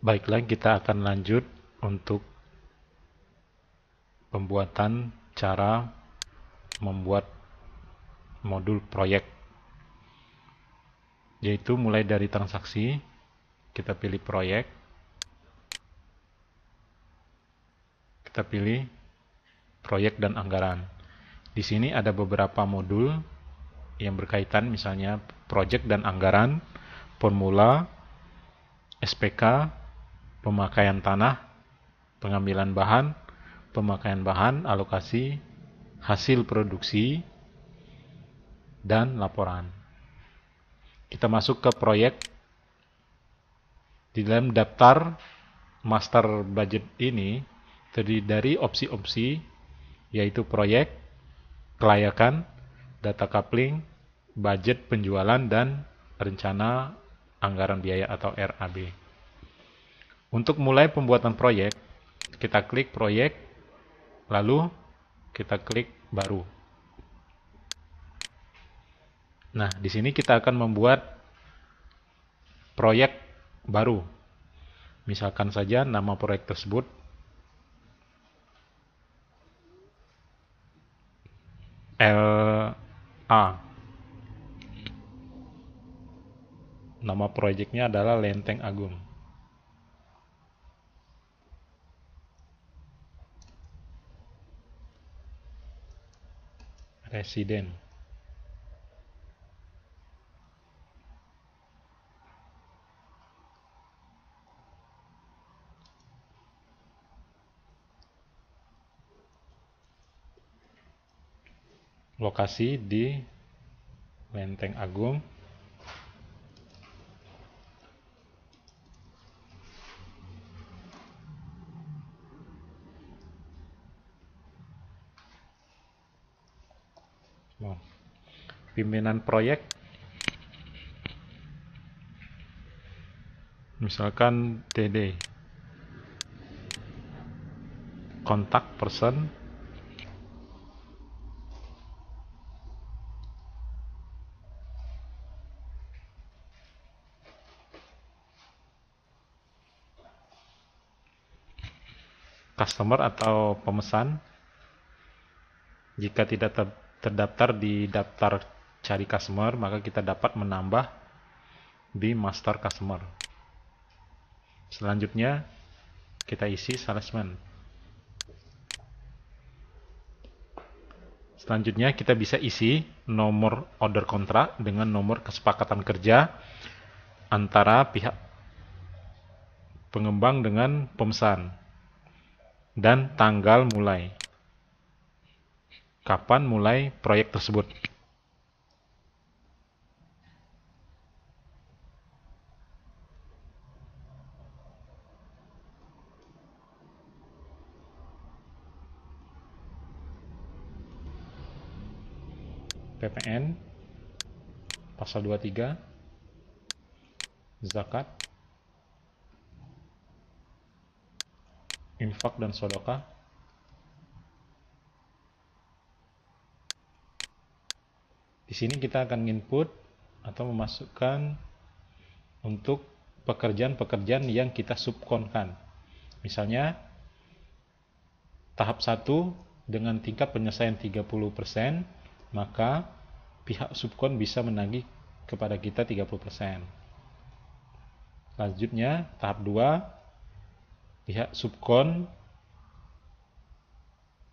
Baiklah, kita akan lanjut untuk pembuatan cara membuat modul proyek. Yaitu mulai dari transaksi, kita pilih proyek, kita pilih proyek dan anggaran. Di sini ada beberapa modul yang berkaitan misalnya proyek dan anggaran, formula, SPK, pemakaian tanah, pengambilan bahan, pemakaian bahan, alokasi, hasil produksi, dan laporan. Kita masuk ke proyek. Di dalam daftar master budget ini terdiri dari opsi-opsi yaitu proyek, kelayakan, data coupling, budget penjualan, dan rencana anggaran biaya atau RAB. Untuk mulai pembuatan proyek, kita klik proyek, lalu kita klik baru. Nah, di sini kita akan membuat proyek baru. Misalkan saja nama proyek tersebut LA. Nama proyeknya adalah Lenteng Agung. Presiden, lokasi di Lenteng Agung pimpinan proyek misalkan TD kontak person customer atau pemesan jika tidak terdaftar di daftar cari customer maka kita dapat menambah di master customer selanjutnya kita isi salesman selanjutnya kita bisa isi nomor order kontrak dengan nomor kesepakatan kerja antara pihak pengembang dengan pemesan dan tanggal mulai kapan mulai proyek tersebut PPN pasal 23 zakat infak dan sodoka di sini kita akan input atau memasukkan untuk pekerjaan-pekerjaan yang kita subkonkan misalnya tahap 1 dengan tingkat penyelesaian persen maka pihak subkon bisa menagih kepada kita 30%. Selanjutnya, tahap 2, pihak subkon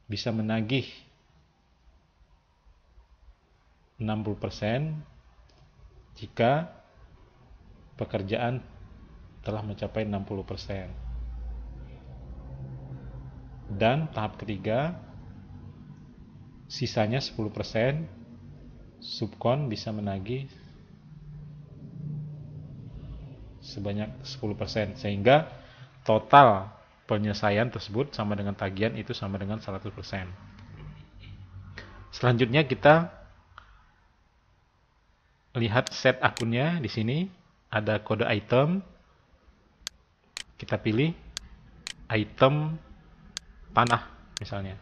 bisa menagih 60% jika pekerjaan telah mencapai 60%. Dan tahap ketiga, sisanya 10% subkon bisa menagih sebanyak 10% sehingga total penyelesaian tersebut sama dengan tagihan itu sama dengan 100%. Selanjutnya kita lihat set akunnya di sini ada kode item. Kita pilih item tanah misalnya.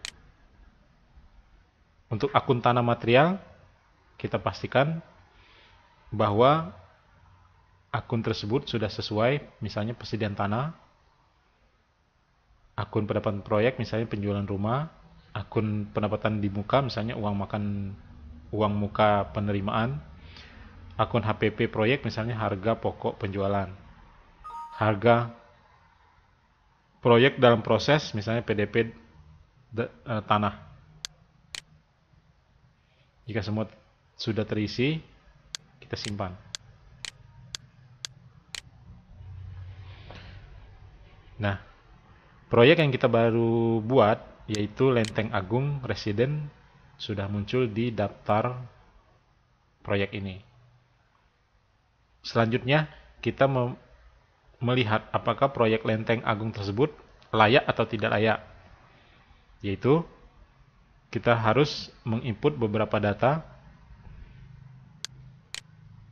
Untuk akun tanah material, kita pastikan bahwa akun tersebut sudah sesuai misalnya persediaan tanah, akun pendapatan proyek misalnya penjualan rumah, akun pendapatan di muka misalnya uang makan uang muka penerimaan, akun HPP proyek misalnya harga pokok penjualan. Harga proyek dalam proses misalnya PDP de, e, tanah jika semua sudah terisi, kita simpan. Nah, proyek yang kita baru buat yaitu Lenteng Agung Resident sudah muncul di daftar proyek ini. Selanjutnya, kita melihat apakah proyek Lenteng Agung tersebut layak atau tidak layak, yaitu kita harus menginput beberapa data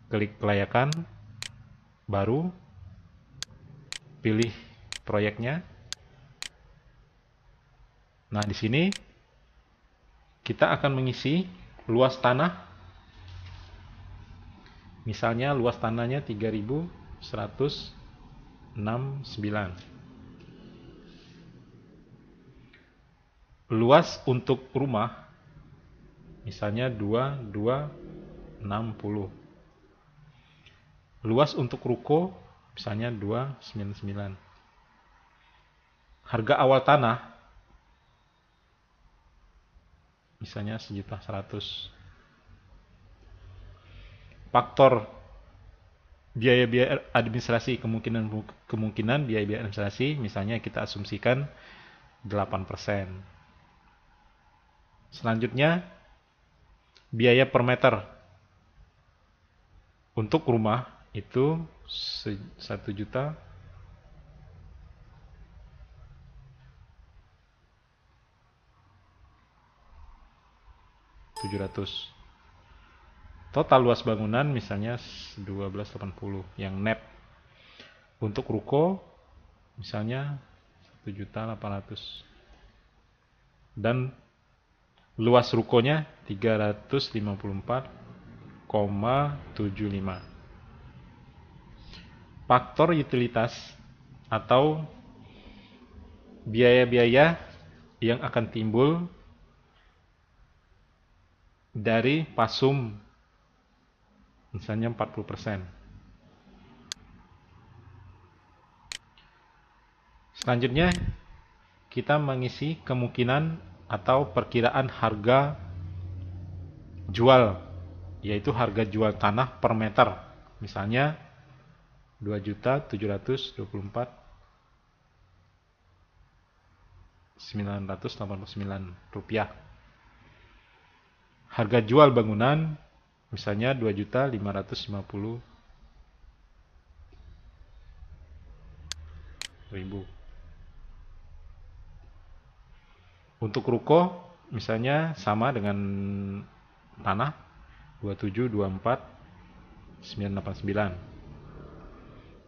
klik kelayakan baru pilih proyeknya nah di sini kita akan mengisi luas tanah misalnya luas tanahnya 3169 luas untuk rumah misalnya 2, 2, 60 luas untuk ruko misalnya 299 harga awal tanah misalnya sejuta 100 faktor biaya-biaya administrasi kemungkinan kemungkinan biaya-biaya administrasi misalnya kita asumsikan 8% Selanjutnya, biaya per meter untuk rumah itu satu juta total luas bangunan misalnya 1280 yang net untuk ruko misalnya 1.800 dan Luas rukonya 354,75. Faktor utilitas atau biaya-biaya yang akan timbul dari pasum misalnya 40%. Selanjutnya kita mengisi kemungkinan atau perkiraan harga jual yaitu harga jual tanah per meter misalnya 2.724.989 rupiah harga jual bangunan misalnya 2.550 ribu Untuk ruko misalnya sama dengan tanah 27 24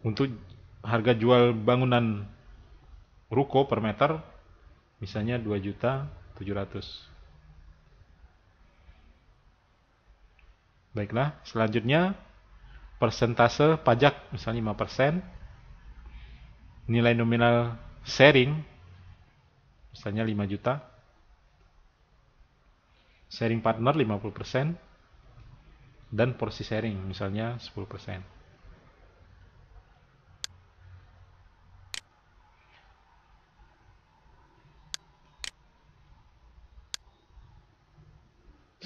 989. Untuk harga jual bangunan ruko per meter misalnya 2 juta 700. Baiklah, selanjutnya persentase pajak misalnya 5%. Nilai nominal sharing misalnya 5 juta. Sharing partner 50% dan porsi sharing misalnya 10%.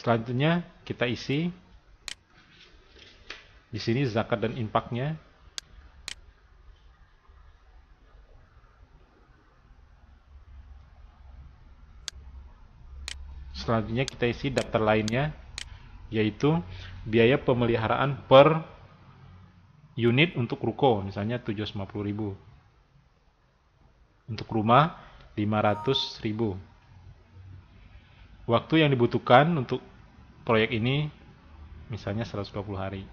Selanjutnya kita isi di sini zakat dan impaknya selanjutnya kita isi daftar lainnya yaitu biaya pemeliharaan per unit untuk ruko misalnya 750.000 untuk rumah 500.000 waktu yang dibutuhkan untuk proyek ini misalnya 120 hari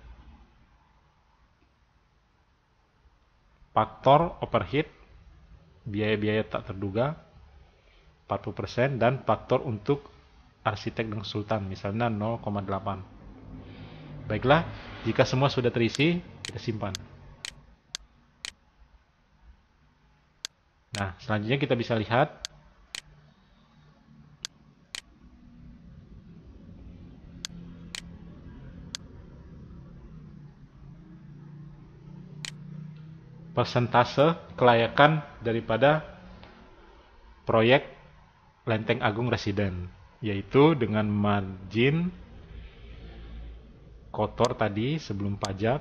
faktor overhead biaya-biaya tak terduga 40% dan faktor untuk arsitek dan Sultan, misalnya 0,8. Baiklah, jika semua sudah terisi, kita simpan. Nah, selanjutnya kita bisa lihat persentase kelayakan daripada proyek Lenteng Agung Residen yaitu dengan margin kotor tadi sebelum pajak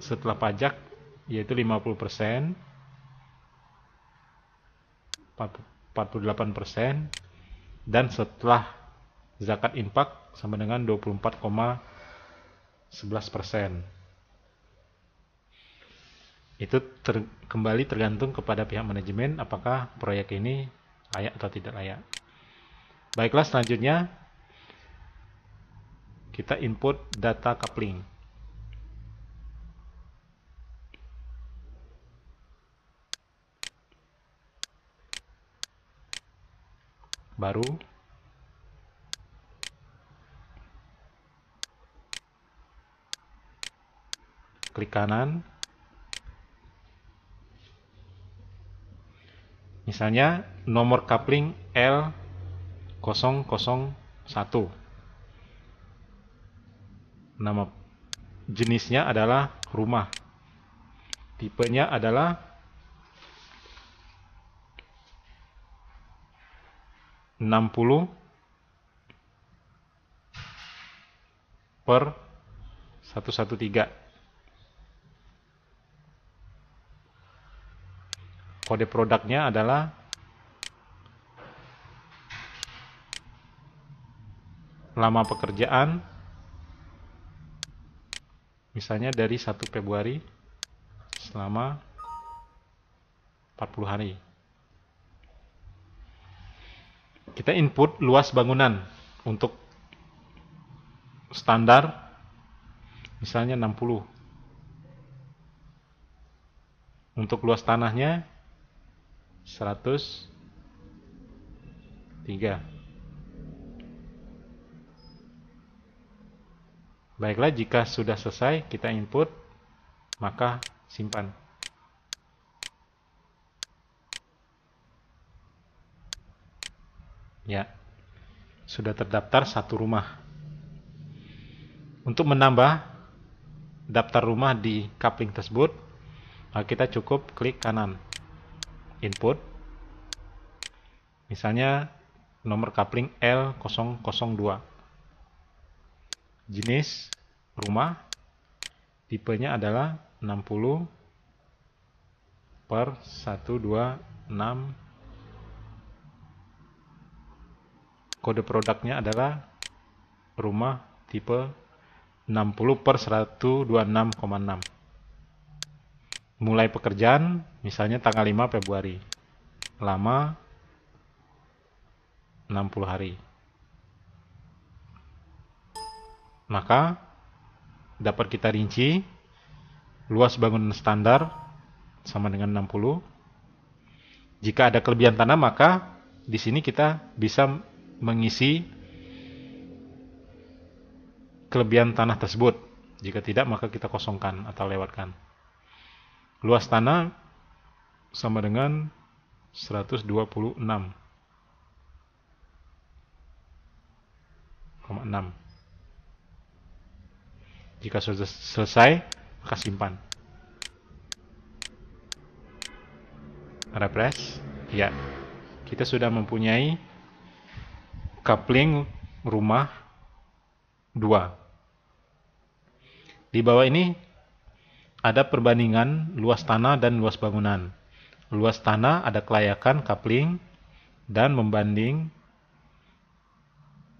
setelah pajak yaitu 50% 48% dan setelah zakat impak sama dengan 24,11% itu ter kembali tergantung kepada pihak manajemen apakah proyek ini layak atau tidak layak. Baiklah selanjutnya kita input data coupling. Baru klik kanan Misalnya nomor coupling L001. Nama jenisnya adalah rumah. Tipenya adalah enam puluh per 113 kode produknya adalah lama pekerjaan misalnya dari 1 Februari selama 40 hari kita input luas bangunan untuk standar misalnya 60 untuk luas tanahnya 103 Baiklah, jika sudah selesai, kita input, maka simpan. Ya, sudah terdaftar satu rumah. Untuk menambah daftar rumah di coupling tersebut, kita cukup klik kanan input misalnya nomor coupling L002 jenis rumah tipenya adalah 60 per 126 kode produknya adalah rumah tipe 60 per 126,6 mulai pekerjaan misalnya tanggal 5 Februari lama 60 hari maka dapat kita rinci luas bangunan standar sama dengan 60 jika ada kelebihan tanah maka di sini kita bisa mengisi kelebihan tanah tersebut jika tidak maka kita kosongkan atau lewatkan luas tanah sama dengan 126,6 jika sudah selesai maka simpan press, ya kita sudah mempunyai coupling rumah 2 di bawah ini ada perbandingan luas tanah dan luas bangunan luas tanah, ada kelayakan, coupling, dan membanding.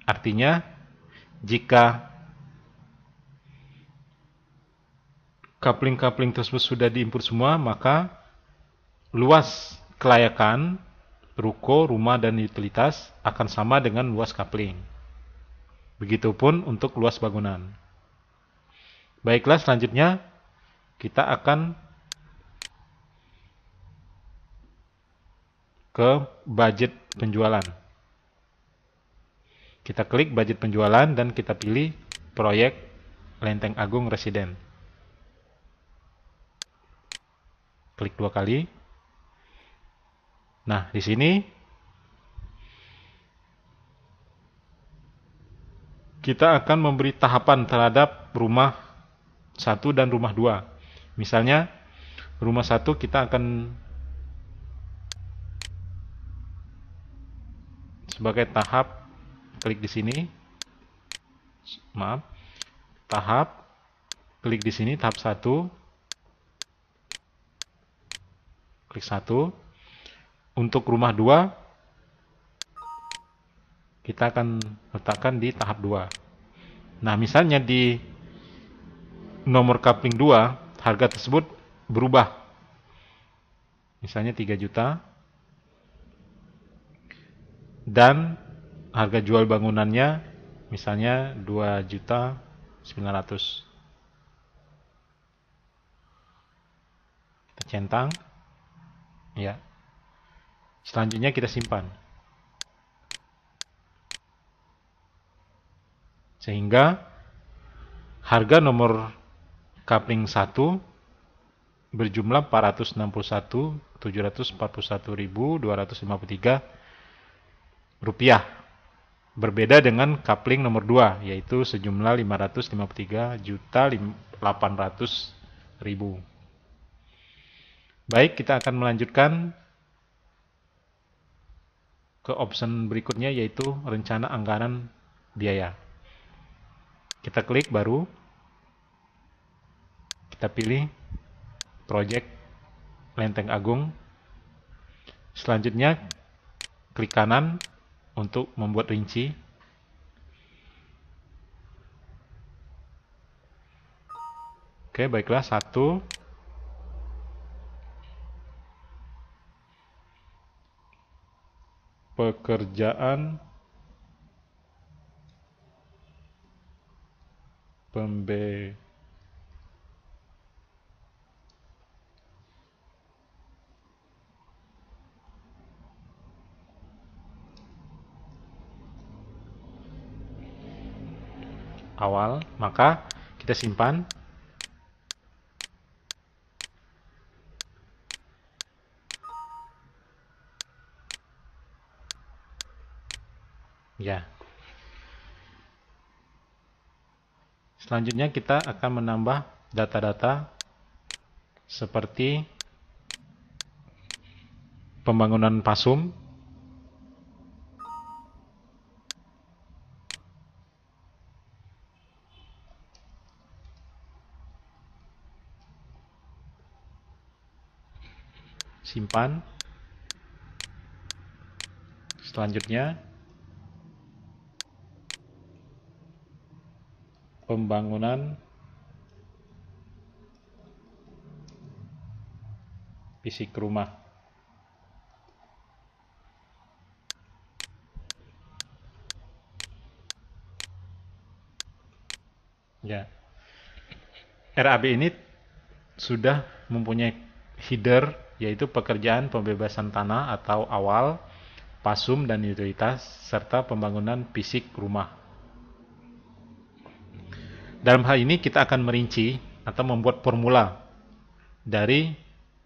Artinya, jika coupling-coupling tersebut sudah diimpor semua, maka luas kelayakan, ruko, rumah, dan utilitas akan sama dengan luas coupling. Begitupun untuk luas bangunan. Baiklah, selanjutnya kita akan ke budget penjualan. Kita klik budget penjualan dan kita pilih proyek Lenteng Agung Residen. Klik dua kali. Nah, di sini kita akan memberi tahapan terhadap rumah satu dan rumah dua. Misalnya, rumah satu kita akan sebagai tahap klik di sini maaf tahap klik di sini tahap 1 klik 1 untuk rumah 2 kita akan letakkan di tahap 2 nah misalnya di nomor coupling 2 harga tersebut berubah misalnya 3 juta dan harga jual bangunannya misalnya 2 juta 900 kita centang ya selanjutnya kita simpan sehingga harga nomor coupling 1 berjumlah 461 741.253 rupiah. Berbeda dengan kapling nomor 2 yaitu sejumlah 553 juta 800 ribu. Baik, kita akan melanjutkan ke option berikutnya yaitu rencana anggaran biaya. Kita klik baru kita pilih project Lenteng Agung. Selanjutnya klik kanan untuk membuat rinci oke baiklah satu pekerjaan pembe awal, maka kita simpan. Ya. Selanjutnya kita akan menambah data-data seperti pembangunan pasum simpan. Selanjutnya, pembangunan fisik rumah. Ya. RAB ini sudah mempunyai header yaitu pekerjaan pembebasan tanah atau awal, pasum dan utilitas, serta pembangunan fisik rumah. Dalam hal ini kita akan merinci atau membuat formula dari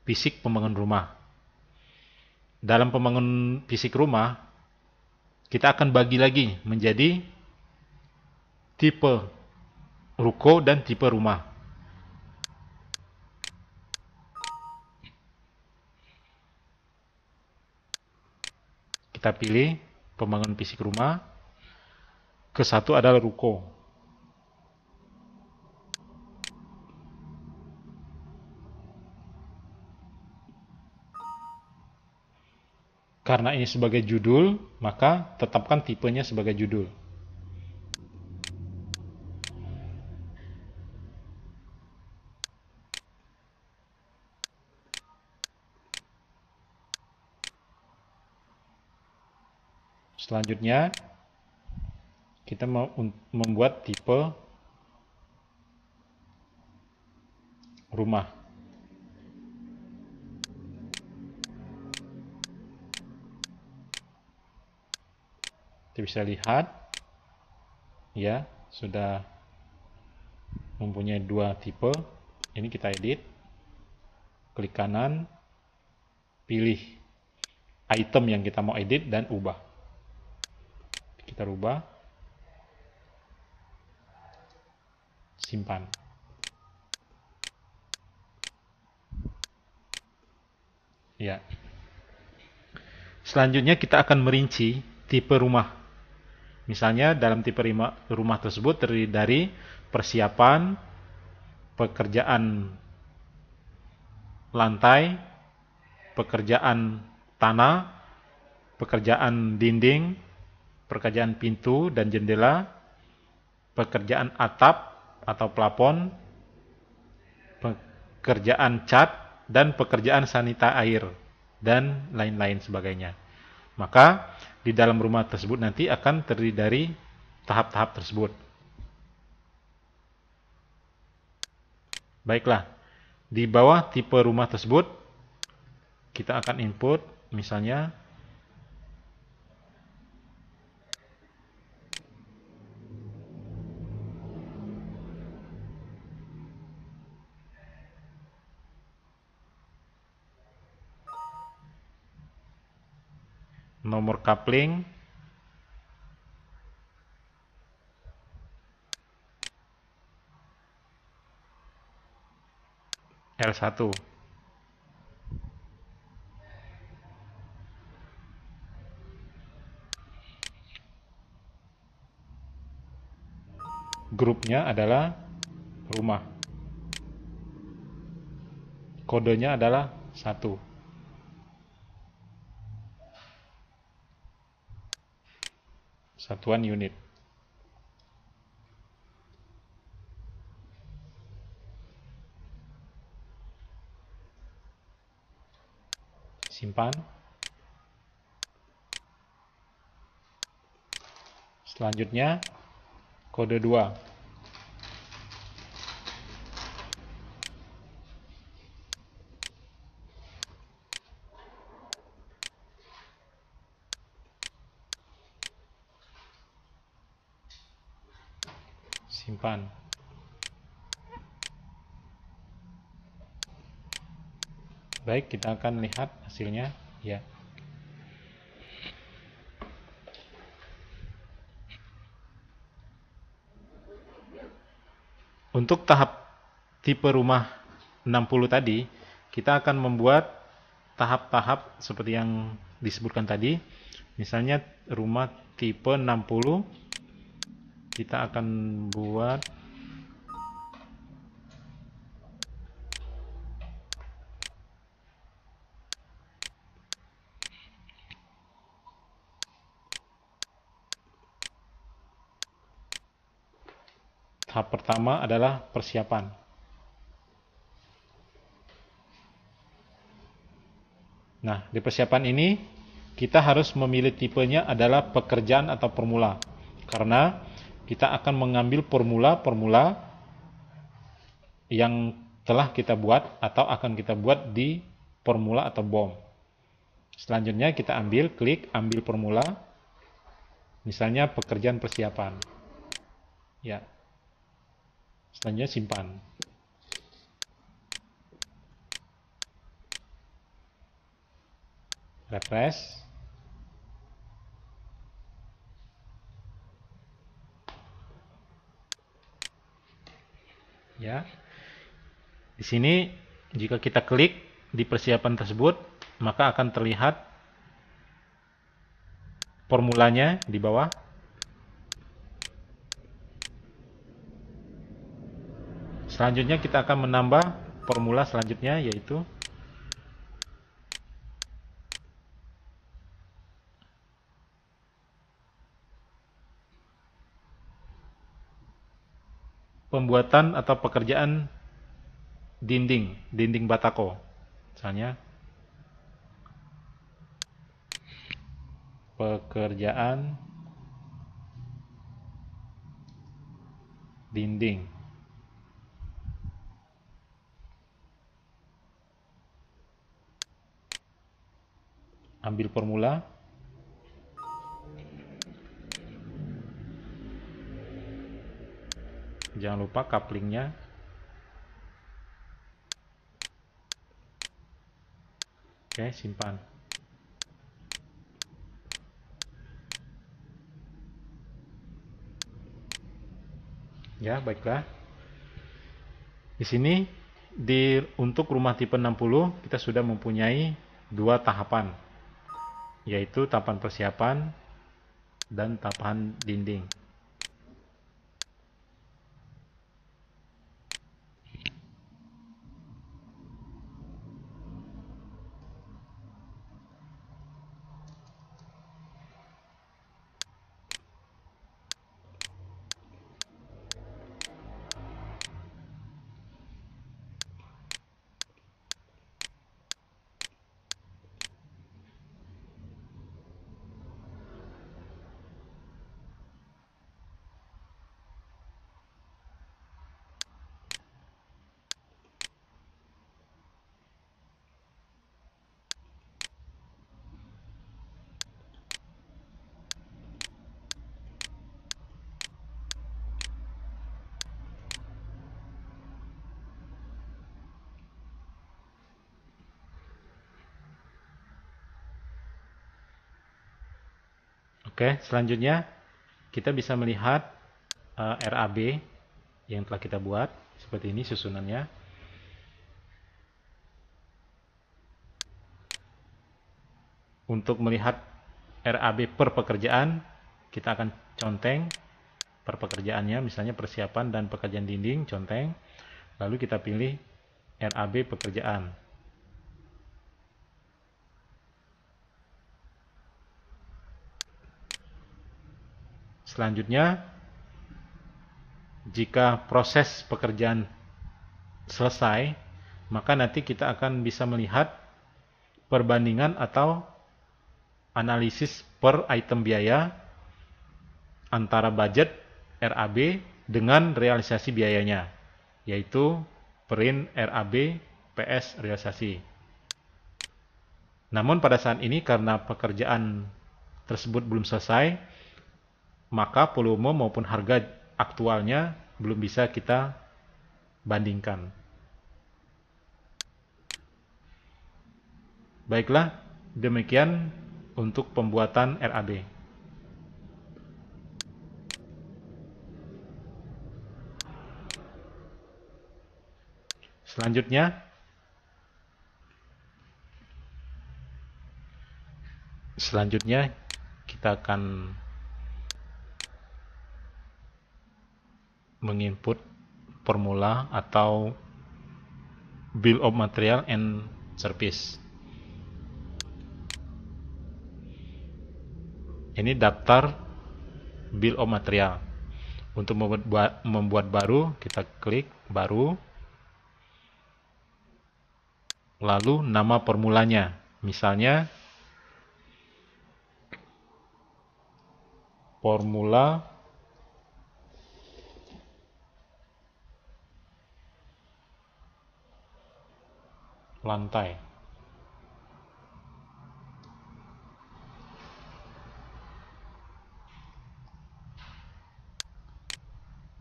fisik pembangun rumah. Dalam pembangun fisik rumah, kita akan bagi lagi menjadi tipe ruko dan tipe rumah. kita pilih pembangun fisik rumah ke satu adalah ruko karena ini sebagai judul maka tetapkan tipenya sebagai judul Selanjutnya, kita membuat tipe rumah. Kita bisa lihat, ya, sudah mempunyai dua tipe. Ini kita edit, klik kanan, pilih item yang kita mau edit dan ubah kita rubah simpan ya selanjutnya kita akan merinci tipe rumah misalnya dalam tipe rumah tersebut terdiri dari persiapan pekerjaan lantai pekerjaan tanah pekerjaan dinding pekerjaan pintu dan jendela, pekerjaan atap atau plafon, pekerjaan cat, dan pekerjaan sanita air, dan lain-lain sebagainya. Maka di dalam rumah tersebut nanti akan terdiri dari tahap-tahap tersebut. Baiklah, di bawah tipe rumah tersebut kita akan input misalnya nomor coupling, L1. Grupnya adalah rumah. Kodenya adalah satu. satuan unit. Simpan. Selanjutnya, kode 2. simpan baik kita akan lihat hasilnya ya untuk tahap tipe rumah 60 tadi kita akan membuat tahap-tahap seperti yang disebutkan tadi misalnya rumah tipe 60 kita akan buat tahap pertama adalah persiapan Nah, di persiapan ini kita harus memilih tipenya adalah pekerjaan atau permula, Karena kita akan mengambil formula-formula yang telah kita buat atau akan kita buat di formula atau BOM. Selanjutnya kita ambil, klik, ambil formula, misalnya pekerjaan persiapan. Ya. Selanjutnya simpan. Refresh. ya. Di sini jika kita klik di persiapan tersebut, maka akan terlihat formulanya di bawah. Selanjutnya kita akan menambah formula selanjutnya yaitu pembuatan atau pekerjaan dinding, dinding batako. Misalnya pekerjaan dinding. Ambil formula jangan lupa couplingnya oke simpan ya baiklah di sini di untuk rumah tipe 60 kita sudah mempunyai dua tahapan yaitu tahapan persiapan dan tahapan dinding Oke, selanjutnya kita bisa melihat uh, eh, RAB yang telah kita buat seperti ini susunannya. Untuk melihat RAB per pekerjaan, kita akan conteng per pekerjaannya, misalnya persiapan dan pekerjaan dinding, conteng. Lalu kita pilih RAB pekerjaan. Selanjutnya, jika proses pekerjaan selesai, maka nanti kita akan bisa melihat perbandingan atau analisis per item biaya antara budget RAB dengan realisasi biayanya, yaitu print RAB PS realisasi. Namun pada saat ini karena pekerjaan tersebut belum selesai, maka volume maupun harga aktualnya belum bisa kita bandingkan. Baiklah, demikian untuk pembuatan RAB. Selanjutnya, selanjutnya kita akan menginput formula atau bill of material and service. Ini daftar bill of material. Untuk membuat, membuat baru, kita klik baru. Lalu nama formulanya. Misalnya formula lantai.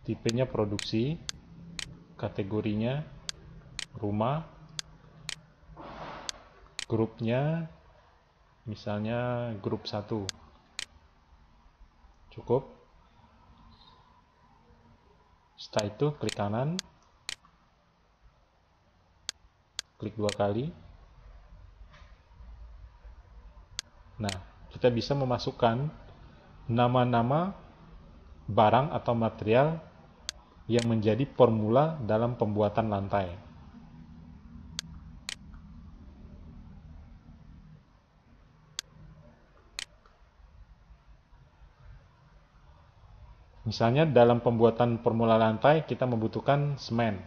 Tipenya produksi, kategorinya rumah, grupnya misalnya grup 1. Cukup. Setelah itu klik kanan, klik dua kali nah kita bisa memasukkan nama-nama barang atau material yang menjadi formula dalam pembuatan lantai. Misalnya dalam pembuatan formula lantai kita membutuhkan semen.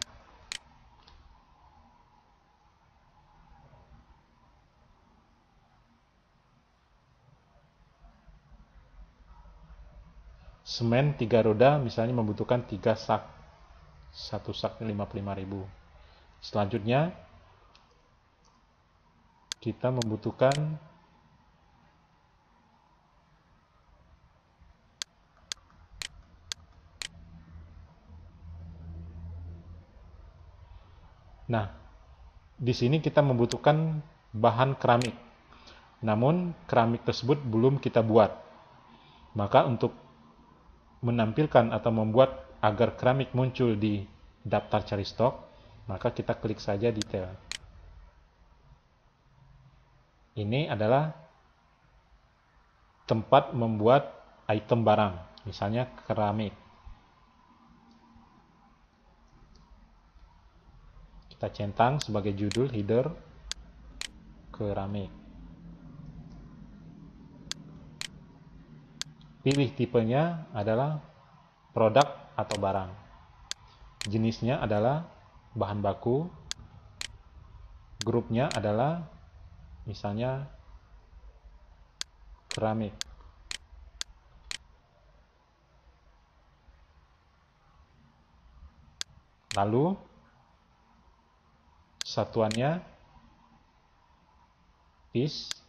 semen tiga roda misalnya membutuhkan tiga sak satu sak 55.000 selanjutnya kita membutuhkan Nah, di sini kita membutuhkan bahan keramik. Namun, keramik tersebut belum kita buat. Maka untuk menampilkan atau membuat agar keramik muncul di daftar cari stok, maka kita klik saja detail. Ini adalah tempat membuat item barang, misalnya keramik. Kita centang sebagai judul header keramik. Pilih tipenya adalah produk atau barang. Jenisnya adalah bahan baku. Grupnya adalah misalnya keramik. Lalu satuannya piece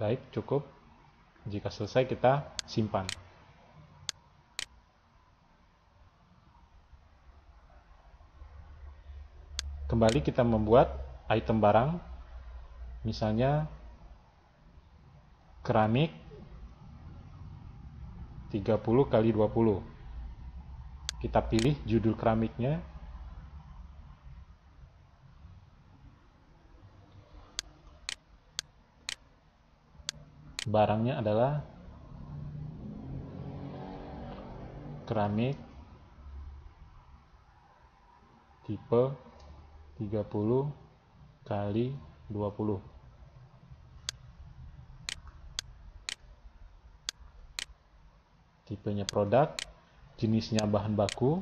Baik, cukup. Jika selesai kita simpan. Kembali kita membuat item barang. Misalnya keramik 30 kali 20. Kita pilih judul keramiknya barangnya adalah keramik tipe 30 kali 20 tipenya produk jenisnya bahan baku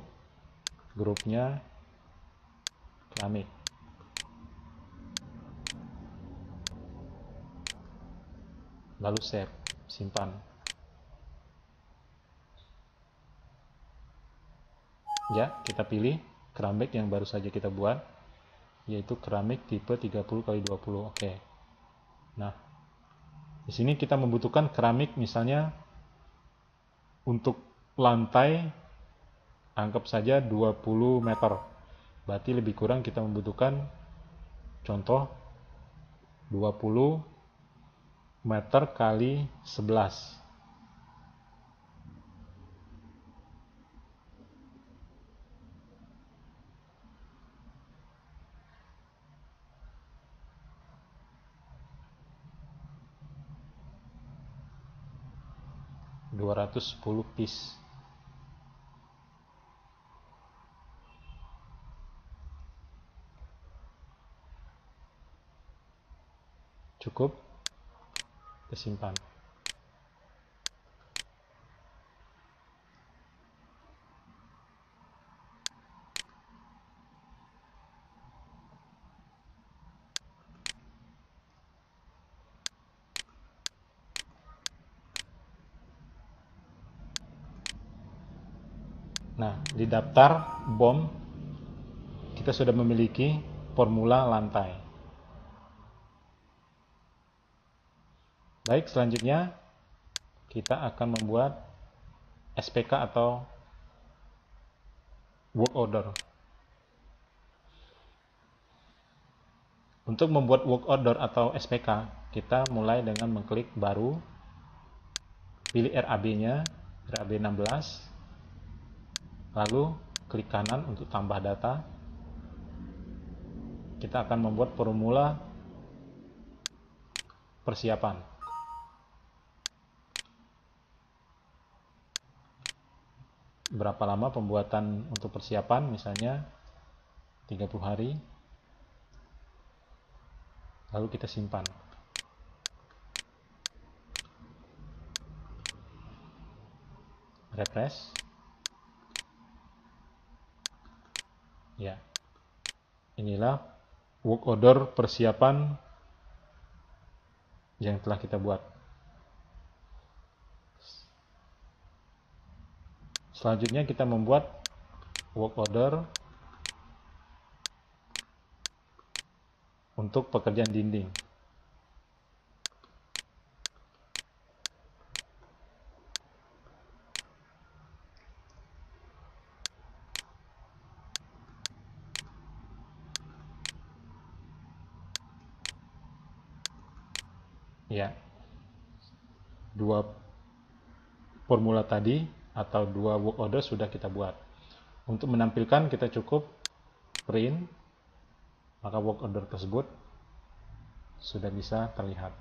grupnya keramik lalu save simpan ya kita pilih keramik yang baru saja kita buat yaitu keramik tipe 30 x 20 oke nah di sini kita membutuhkan keramik misalnya untuk lantai anggap saja 20 meter berarti lebih kurang kita membutuhkan contoh 20 meter kali 11 210 piece cukup tersimpan. Nah, di daftar BOM kita sudah memiliki formula lantai. Baik, selanjutnya kita akan membuat SPK atau work order. Untuk membuat work order atau SPK, kita mulai dengan mengklik baru, pilih RAB-nya, RAB 16, lalu klik kanan untuk tambah data. Kita akan membuat formula persiapan. berapa lama pembuatan untuk persiapan misalnya 30 hari lalu kita simpan refresh ya inilah work order persiapan yang telah kita buat Selanjutnya kita membuat work order untuk pekerjaan dinding. Ya, dua formula tadi atau dua work order sudah kita buat. Untuk menampilkan kita cukup print, maka work order tersebut sudah bisa terlihat.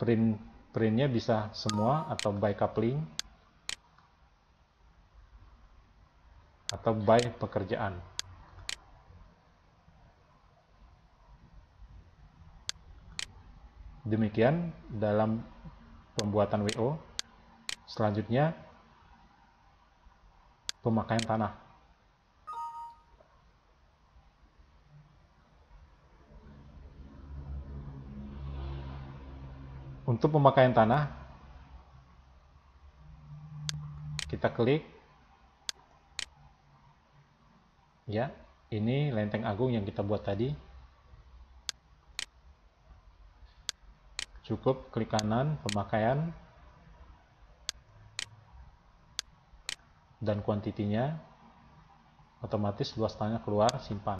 Print printnya bisa semua atau by coupling atau by pekerjaan. Demikian dalam pembuatan WO. Selanjutnya pemakaian tanah. Untuk pemakaian tanah, kita klik ya, ini lenteng agung yang kita buat tadi. Cukup klik kanan pemakaian dan kuantitinya otomatis luas tanah keluar simpan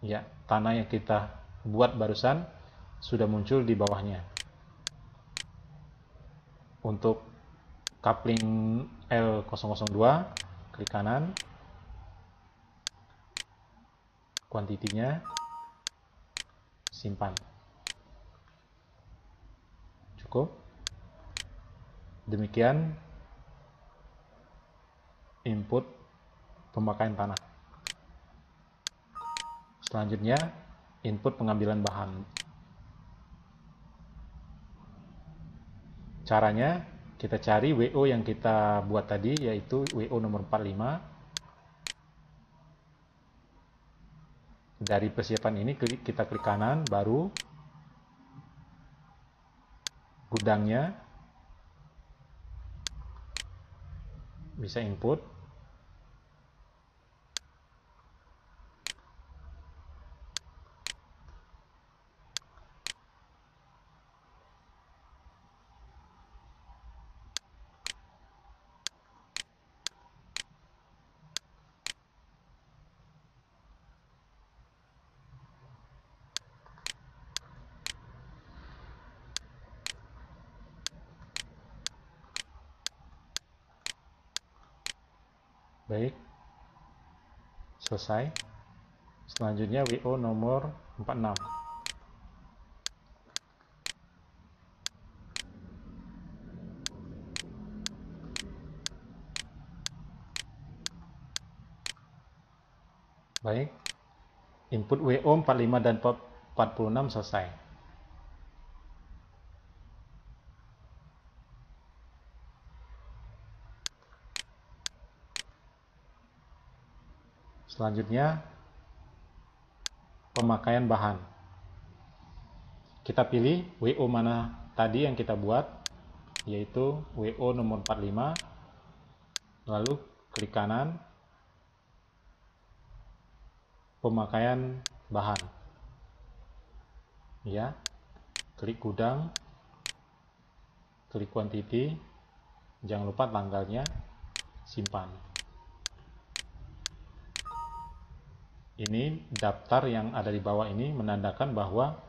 ya tanah yang kita buat barusan sudah muncul di bawahnya untuk coupling L002 klik kanan kuantitinya simpan Cukup. Demikian input pemakaian tanah. Selanjutnya, input pengambilan bahan. Caranya, kita cari WO yang kita buat tadi, yaitu WO nomor 45. Dari persiapan ini, kita klik kanan, baru gudangnya bisa input Baik. Selesai. Selanjutnya WO nomor 46. Baik. Input WO 45 dan 46 selesai. Selanjutnya, pemakaian bahan. Kita pilih WO mana tadi yang kita buat, yaitu WO nomor 45. Lalu klik kanan, pemakaian bahan. Ya, klik gudang, klik quantity, jangan lupa tanggalnya, simpan. ini daftar yang ada di bawah ini menandakan bahwa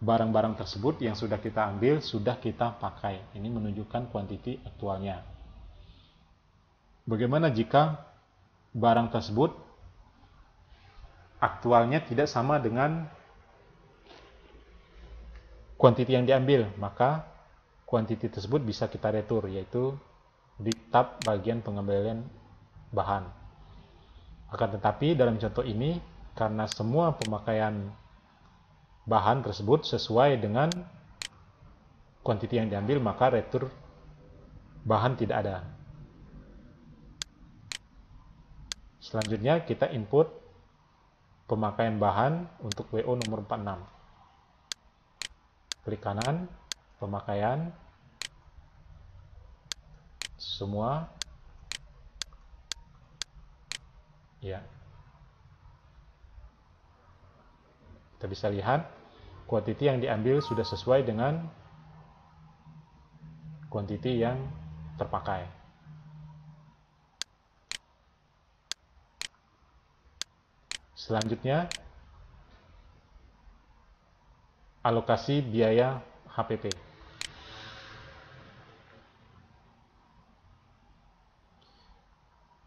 barang-barang tersebut yang sudah kita ambil sudah kita pakai. Ini menunjukkan kuantiti aktualnya. Bagaimana jika barang tersebut aktualnya tidak sama dengan kuantiti yang diambil, maka kuantiti tersebut bisa kita retur, yaitu di tab bagian pengembalian bahan. Akan tetapi dalam contoh ini, karena semua pemakaian bahan tersebut sesuai dengan kuantiti yang diambil, maka retur bahan tidak ada. Selanjutnya kita input pemakaian bahan untuk WO nomor 46. Klik kanan, pemakaian, semua, Ya. Kita bisa lihat kuantiti yang diambil sudah sesuai dengan kuantiti yang terpakai. Selanjutnya, alokasi biaya HPP.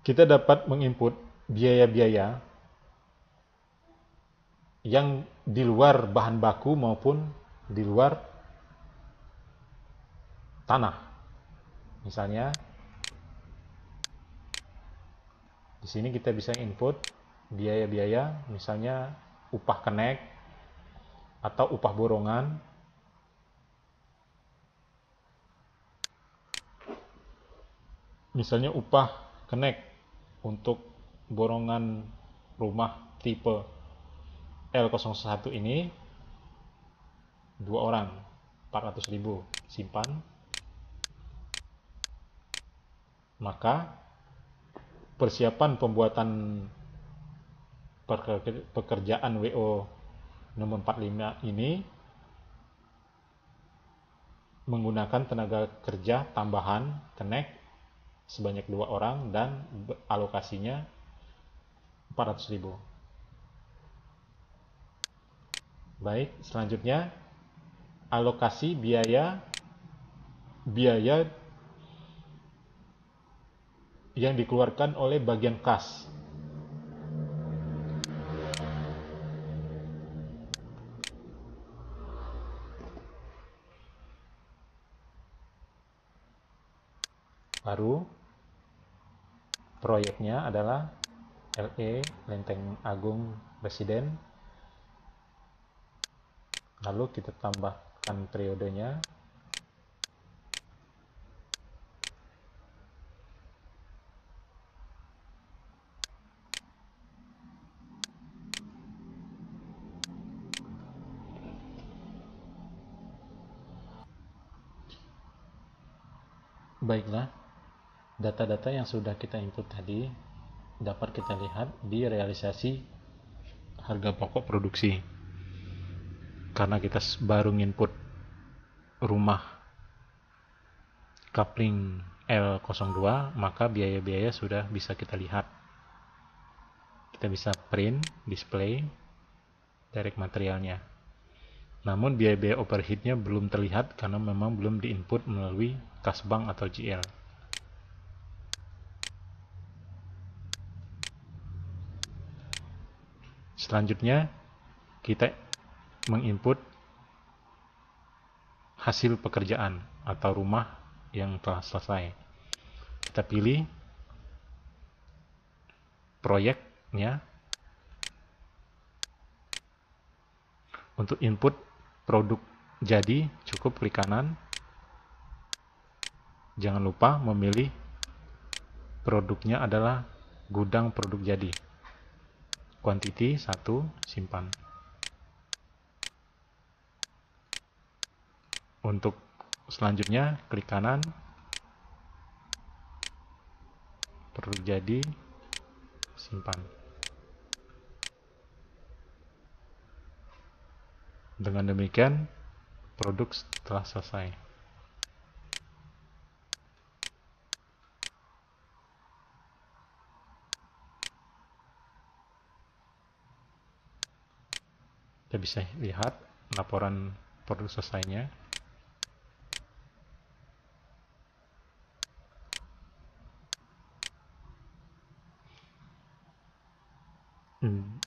Kita dapat menginput biaya-biaya yang di luar bahan baku maupun di luar tanah. Misalnya, di sini kita bisa input biaya-biaya, misalnya upah kenek atau upah borongan. Misalnya upah kenek untuk borongan rumah tipe l 01 ini dua orang 400.000 simpan maka persiapan pembuatan pekerjaan WO nomor 45 ini menggunakan tenaga kerja tambahan kenek sebanyak dua orang dan alokasinya ribu. Baik, selanjutnya alokasi biaya biaya yang dikeluarkan oleh bagian kas. Baru proyeknya adalah LE Lenteng Agung Presiden lalu kita tambahkan periodenya Baiklah, data-data yang sudah kita input tadi dapat kita lihat di realisasi harga pokok produksi karena kita baru nginput rumah coupling L02 maka biaya-biaya sudah bisa kita lihat kita bisa print display direct materialnya namun biaya-biaya overheadnya belum terlihat karena memang belum diinput melalui bank atau GL Selanjutnya, kita menginput hasil pekerjaan atau rumah yang telah selesai. Kita pilih proyeknya untuk input produk jadi cukup klik kanan jangan lupa memilih produknya adalah gudang produk jadi quantity 1 simpan untuk selanjutnya klik kanan terjadi, simpan dengan demikian produk telah selesai kita bisa lihat laporan produk selesainya hmm.